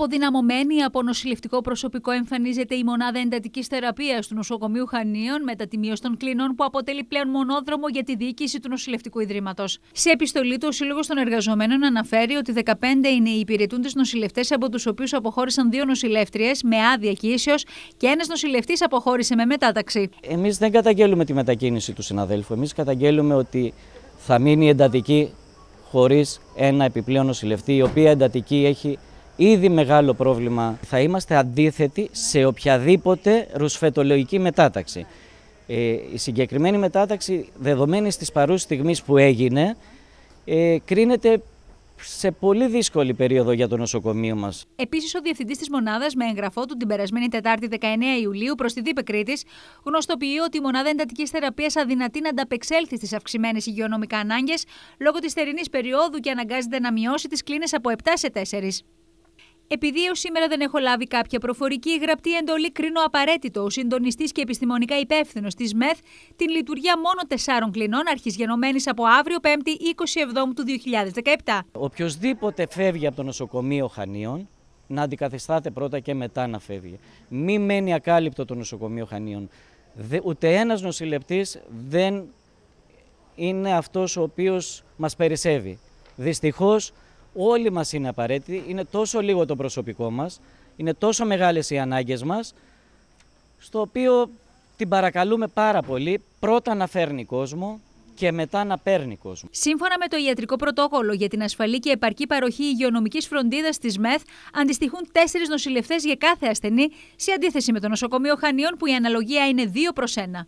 Αποδυναμωμένη από νοσηλευτικό προσωπικό εμφανίζεται η μονάδα εντατικής θεραπείας του νοσοκομείου Χανίων μετά τη μείωση των κλινών που αποτελεί πλέον μονόδρομο για τη διοίκηση του νοσηλευτικού ιδρύματος. Σε επιστολή του, ο Σύλλογος των Εργαζομένων αναφέρει ότι 15 είναι οι υπηρετούντες νοσηλευτές, από τους οποίους αποχώρησαν δύο νοσηλεύτριες με άδεια κοιήσεω και ένας νοσηλευτής αποχώρησε με μετάταξη. Εμείς δεν καταγγέλουμε τη μετακίνηση του συναδέλφου. Εμείς καταγγέλουμε ότι θα μείνει εντατική χωρίς ένα επιπλέον νοσηλευτή, η οποία εντατική έχει ήδη μεγάλο πρόβλημα. Θα είμαστε αντίθετοι σε οποιαδήποτε ρουσφετολογική μετάταξη. Ε, η συγκεκριμένη μετάταξη, δεδομένη στις παρούς στιγμής που έγινε, ε, κρίνεται σε πολύ δύσκολη περίοδο για το νοσοκομείο μας. Επίσης, ο διευθυντής της μονάδας, με εγγραφό του την περασμένη Τετάρτη 19 Ιουλίου προς τη ΔΥΠΕ Κρήτης, γνωστοποιεί ότι η μονάδα εντατικής θεραπείας αδυνατεί να ανταπεξέλθει στις αυξημένες υγειονομικά ανάγκες λόγω της θερινής περίοδου και αναγκάζεται να μειώσει τις κλίνες από 7 σε 4. Επειδή έως σήμερα δεν έχω λάβει κάποια προφορική γραπτή εντολή, κρίνω απαραίτητο ο συντονιστής και επιστημονικά υπεύθυνος της ΜΕΘ την λειτουργία μόνο τεσσάρων κλινών, αρχισγενωμένης από αύριο 5η 5η Εβδόμου του 2017. Οποιοδήποτε φεύγει από το νοσοκομείο Χανίων, να αντικαθιστάται πρώτα και μετά να φεύγει. Μη μένει ακάλυπτο το νοσοκομείο Χανίων. ούτε ένας νοσηλευτής δεν είναι αυτός ο οποίος μας περισσεύει. Δυστυχώς όλοι μας είναι απαραίτητοι, είναι τόσο λίγο το προσωπικό μας, είναι τόσο μεγάλες οι ανάγκες μας, στο οποίο την παρακαλούμε πάρα πολύ πρώτα να φέρνει κόσμο, και μετά να παίρνει κόσμο. Σύμφωνα με το ιατρικό πρωτόκολλο για την ασφαλή και επαρκή παροχή υγειονομικής φροντίδας της ΜΕΘ, αντιστοιχούν τέσσερις νοσηλευτές για κάθε ασθενή, σε αντίθεση με το νοσοκομείο Χανίων που η αναλογία είναι δύο προς ένα.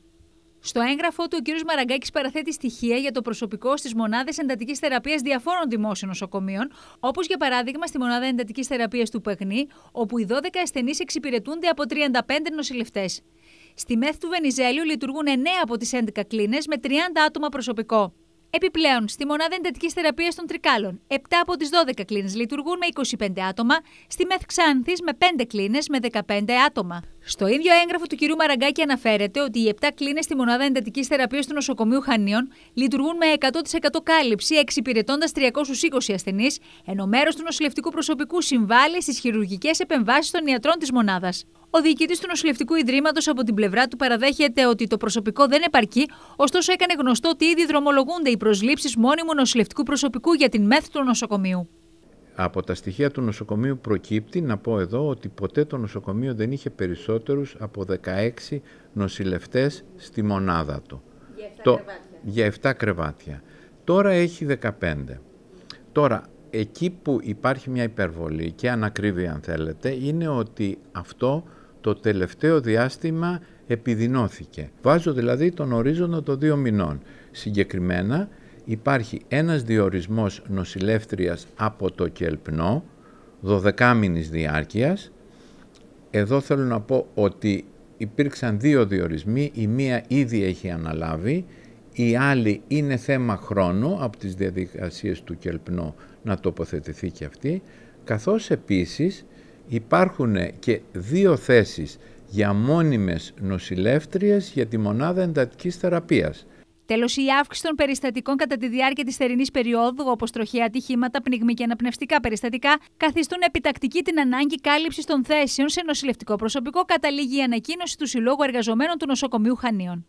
Στο έγγραφό του, ο κ. Μαραγκάκης παραθέτει στοιχεία για το προσωπικό στις μονάδες εντατικής θεραπείας διαφόρων δημόσιων νοσοκομείων, όπως για παράδειγμα στη μονάδα εντατικής θεραπείας του Πεγνή, όπου οι 12 ασθενείς εξυπηρετούνται από 35 νοσηλευτές. Στη ΜΕΘ του Βενιζέλιου λειτουργούν 9 από τις 11 κλίνες με 30 άτομα προσωπικό. Επιπλέον, στη μονάδα εντατικής θεραπείας των Τρικάλων, 7 από τις 12 κλίνες λειτουργούν με 25 άτομα, στη ΜΕΘ Ξάνθη με 5 κλίνες με 15 άτομα. Στο ίδιο έγγραφο του κ. Μαραγκάκη αναφέρεται ότι οι 7 κλίνες στη μονάδα εντατικής θεραπείας του νοσοκομείου Χανίων λειτουργούν με 100% κάλυψη, εξυπηρετώντας 320 ασθενείς, ενώ μέρος του νοσηλευτικού προσωπικού συμβάλλει στις χειρουργικές επεμβάσεις των ιατρών της μονάδας. Ο διοικητής του Νοσηλευτικού Ιδρύματος από την πλευρά του παραδέχεται ότι το προσωπικό δεν επαρκεί, ωστόσο έκανε γνωστό ότι ήδη δρομολογούνται οι προσλήψεις μόνιμου νοσηλευτικού προσωπικού για την ΜΕΘ του νοσοκομείου. Από τα στοιχεία του νοσοκομείου προκύπτει να πω εδώ ότι ποτέ το νοσοκομείο δεν είχε περισσότερους από 16 νοσηλευτές στη μονάδα του. Για 7 Για 7 κρεβάτια. Τώρα έχει 15. Τώρα, εκεί που υπάρχει μια υπερβολή και ανακρίβεια αν θέλετε, είναι ότι αυτό το τελευταίο διάστημα επιδεινώθηκε. Βάζω δηλαδή τον ορίζοντα των δύο μηνών. Συγκεκριμένα υπάρχει ένας διορισμός νοσηλεύτριας από το Κελπνό, 12 μήνης διάρκειας. Εδώ θέλω να πω ότι υπήρξαν δύο διορισμοί, η μία ήδη έχει αναλάβει, η άλλη είναι θέμα χρόνου από τις διαδικασίες του Κελπνό να τοποθετηθεί και αυτή, καθώς επίσης υπάρχουν και δύο θέσεις για μόνιμες νοσηλεύτριες για τη μονάδα εντατικής θεραπείας. Τέλος, η αύξηση των περιστατικών κατά τη διάρκεια της θερινής περίοδου, όπως τροχαία ατυχήματα, πνιγμή και αναπνευστικά περιστατικά, καθιστούν επιτακτική την ανάγκη κάλυψης των θέσεων σε νοσηλευτικό προσωπικό, καταλήγει η ανακοίνωση του Συλλόγου Εργαζομένων του Νοσοκομείου Χανίων.